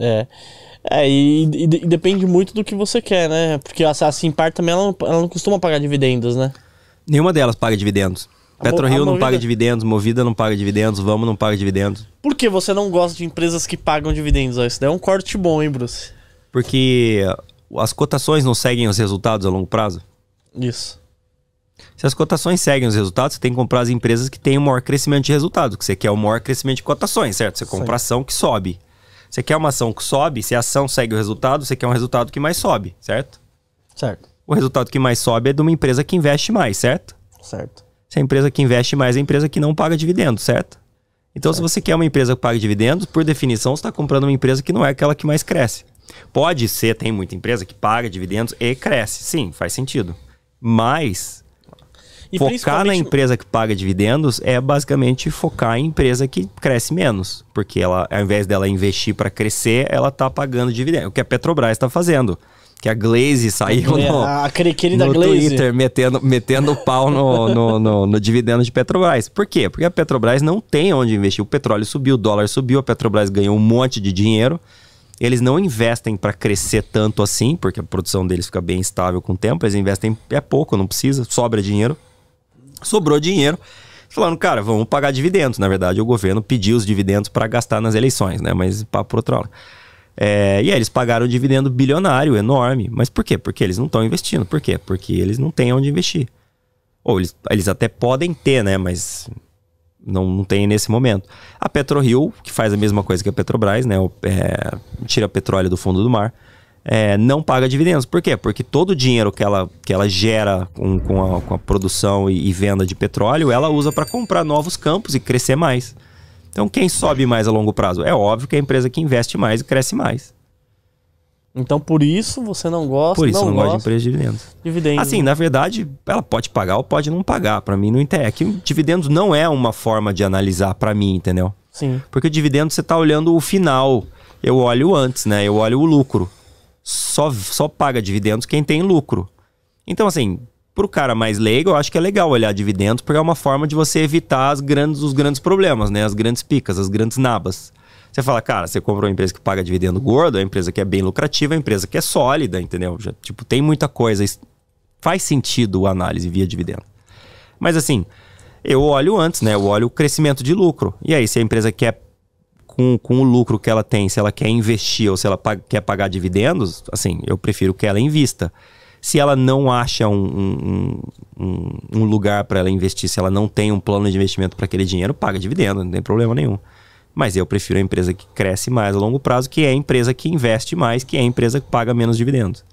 É. É, e, e, e, depende muito do que você quer, né? Porque a, assim, a Simpar também ela não, ela não costuma pagar dividendos, né? Nenhuma delas paga dividendos. Petro Rio não paga dividendos, Movida não paga dividendos, Vamos não paga dividendos. Por que você não gosta de empresas que pagam dividendos? Isso daí é um corte bom, hein, Bruce? Porque as cotações não seguem os resultados a longo prazo. Isso. Se as cotações seguem os resultados, você tem que comprar as empresas que têm o maior crescimento de resultados, que você quer o maior crescimento de cotações, certo? Você compra Sim. ação que sobe. Você quer uma ação que sobe, se a ação segue o resultado, você quer um resultado que mais sobe, certo? Certo. O resultado que mais sobe é de uma empresa que investe mais, certo? Certo. Se a empresa que investe mais é a empresa que não paga dividendos, certo? Então, certo. se você quer uma empresa que paga dividendos, por definição, você está comprando uma empresa que não é aquela que mais cresce. Pode ser, tem muita empresa que paga dividendos e cresce. Sim, faz sentido. Mas e focar principalmente... na empresa que paga dividendos é basicamente focar em empresa que cresce menos. Porque ela, ao invés dela investir para crescer, ela está pagando dividendos. O que a Petrobras está fazendo que a Glaze saiu é, no, a querida no Glaze. Twitter metendo, metendo pau no, no, no, no, dividendo de Petrobras. Por quê? Porque a Petrobras não tem onde investir. O petróleo subiu, o dólar subiu, a Petrobras ganhou um monte de dinheiro. Eles não investem para crescer tanto assim, porque a produção deles fica bem estável com o tempo. Eles investem é pouco, não precisa, sobra dinheiro. Sobrou dinheiro. Falando, cara, vamos pagar dividendos. Na verdade, o governo pediu os dividendos para gastar nas eleições, né? Mas para por outro lado. É, e aí eles pagaram um dividendo bilionário, enorme. Mas por quê? Porque eles não estão investindo. Por quê? Porque eles não têm onde investir. Ou eles, eles até podem ter, né? Mas não, não tem nesse momento. A PetroRio, que faz a mesma coisa que a Petrobras, né? O, é, tira petróleo do fundo do mar é, não paga dividendos. Por quê? Porque todo o dinheiro que ela, que ela gera com, com, a, com a produção e, e, venda de petróleo, ela usa para comprar novos campos e crescer mais. Então, quem sobe mais a longo prazo? É óbvio que é a empresa que investe mais e cresce mais. Então, por isso você não gosta Por isso não, não gosta de empresa de dividendos. Dividendos. Assim, na verdade, ela pode pagar ou pode não pagar. Para mim, não interessa. É que dividendos não é uma forma de analisar para mim, entendeu? Sim. Porque o dividendo você está olhando o final. Eu olho antes, né? Eu olho o lucro só, só paga dividendos quem tem lucro. Então, assim, para o cara mais leigo, eu acho que é legal olhar dividendos, porque é uma forma de você evitar as grandes, os grandes problemas, né? As grandes picas, as grandes nabas. Você fala, cara, você compra uma empresa que paga dividendo gordo, é uma empresa que é bem lucrativa, é uma empresa que é sólida, entendeu? Já, tipo, tem muita coisa. Faz sentido a análise via dividendo. Mas assim, eu olho antes, né? Eu olho o crescimento de lucro. E aí, se a empresa quer com, com o lucro que ela tem, se ela quer investir ou se ela quer pagar dividendos, assim, eu prefiro que ela invista. Se ela não acha um, um, um, um lugar para ela investir, se ela não tem um plano de investimento para aquele dinheiro, paga dividendo, não tem problema nenhum. Mas eu prefiro a empresa que cresce mais a longo prazo, que é a empresa que investe mais, que é a empresa que paga menos dividendos.